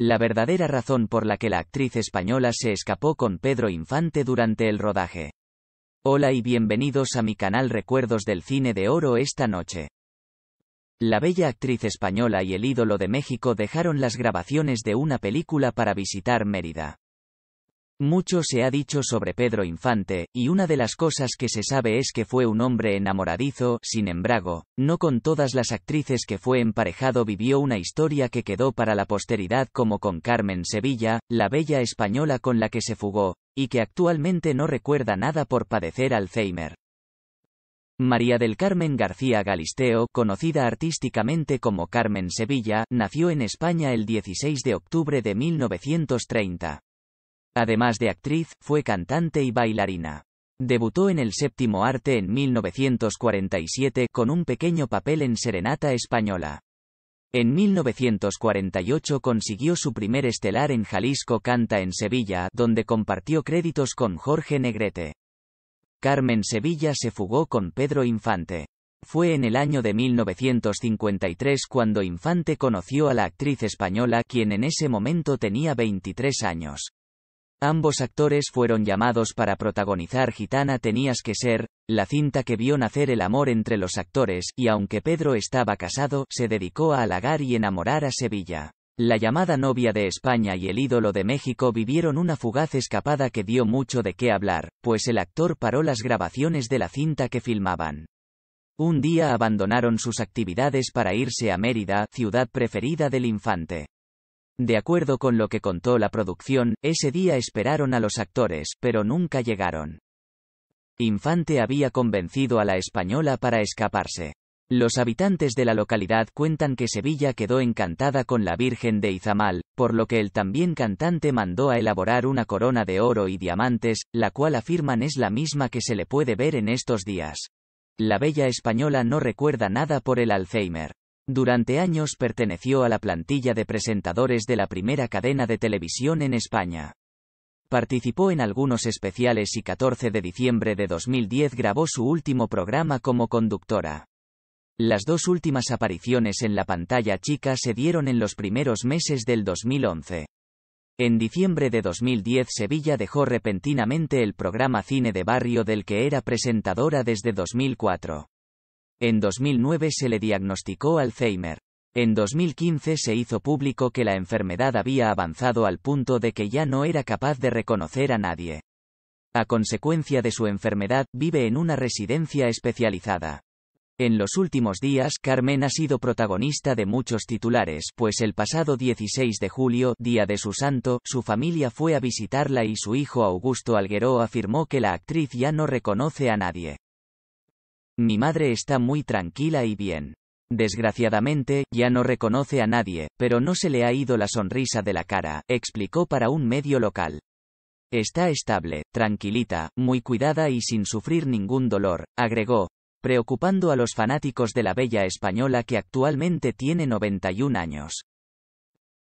La verdadera razón por la que la actriz española se escapó con Pedro Infante durante el rodaje. Hola y bienvenidos a mi canal Recuerdos del Cine de Oro esta noche. La bella actriz española y el ídolo de México dejaron las grabaciones de una película para visitar Mérida. Mucho se ha dicho sobre Pedro Infante, y una de las cosas que se sabe es que fue un hombre enamoradizo, sin embargo, no con todas las actrices que fue emparejado vivió una historia que quedó para la posteridad como con Carmen Sevilla, la bella española con la que se fugó, y que actualmente no recuerda nada por padecer Alzheimer. María del Carmen García Galisteo, conocida artísticamente como Carmen Sevilla, nació en España el 16 de octubre de 1930. Además de actriz, fue cantante y bailarina. Debutó en el séptimo arte en 1947 con un pequeño papel en Serenata Española. En 1948 consiguió su primer estelar en Jalisco Canta en Sevilla, donde compartió créditos con Jorge Negrete. Carmen Sevilla se fugó con Pedro Infante. Fue en el año de 1953 cuando Infante conoció a la actriz española quien en ese momento tenía 23 años. Ambos actores fueron llamados para protagonizar Gitana Tenías que ser, la cinta que vio nacer el amor entre los actores, y aunque Pedro estaba casado, se dedicó a halagar y enamorar a Sevilla. La llamada novia de España y el ídolo de México vivieron una fugaz escapada que dio mucho de qué hablar, pues el actor paró las grabaciones de la cinta que filmaban. Un día abandonaron sus actividades para irse a Mérida, ciudad preferida del infante. De acuerdo con lo que contó la producción, ese día esperaron a los actores, pero nunca llegaron. Infante había convencido a la española para escaparse. Los habitantes de la localidad cuentan que Sevilla quedó encantada con la Virgen de Izamal, por lo que el también cantante mandó a elaborar una corona de oro y diamantes, la cual afirman es la misma que se le puede ver en estos días. La bella española no recuerda nada por el Alzheimer. Durante años perteneció a la plantilla de presentadores de la primera cadena de televisión en España. Participó en algunos especiales y 14 de diciembre de 2010 grabó su último programa como conductora. Las dos últimas apariciones en la pantalla chica se dieron en los primeros meses del 2011. En diciembre de 2010 Sevilla dejó repentinamente el programa Cine de Barrio del que era presentadora desde 2004. En 2009 se le diagnosticó Alzheimer. En 2015 se hizo público que la enfermedad había avanzado al punto de que ya no era capaz de reconocer a nadie. A consecuencia de su enfermedad, vive en una residencia especializada. En los últimos días, Carmen ha sido protagonista de muchos titulares, pues el pasado 16 de julio, día de su santo, su familia fue a visitarla y su hijo Augusto Alguero afirmó que la actriz ya no reconoce a nadie. Mi madre está muy tranquila y bien. Desgraciadamente, ya no reconoce a nadie, pero no se le ha ido la sonrisa de la cara, explicó para un medio local. Está estable, tranquilita, muy cuidada y sin sufrir ningún dolor, agregó, preocupando a los fanáticos de la bella española que actualmente tiene 91 años.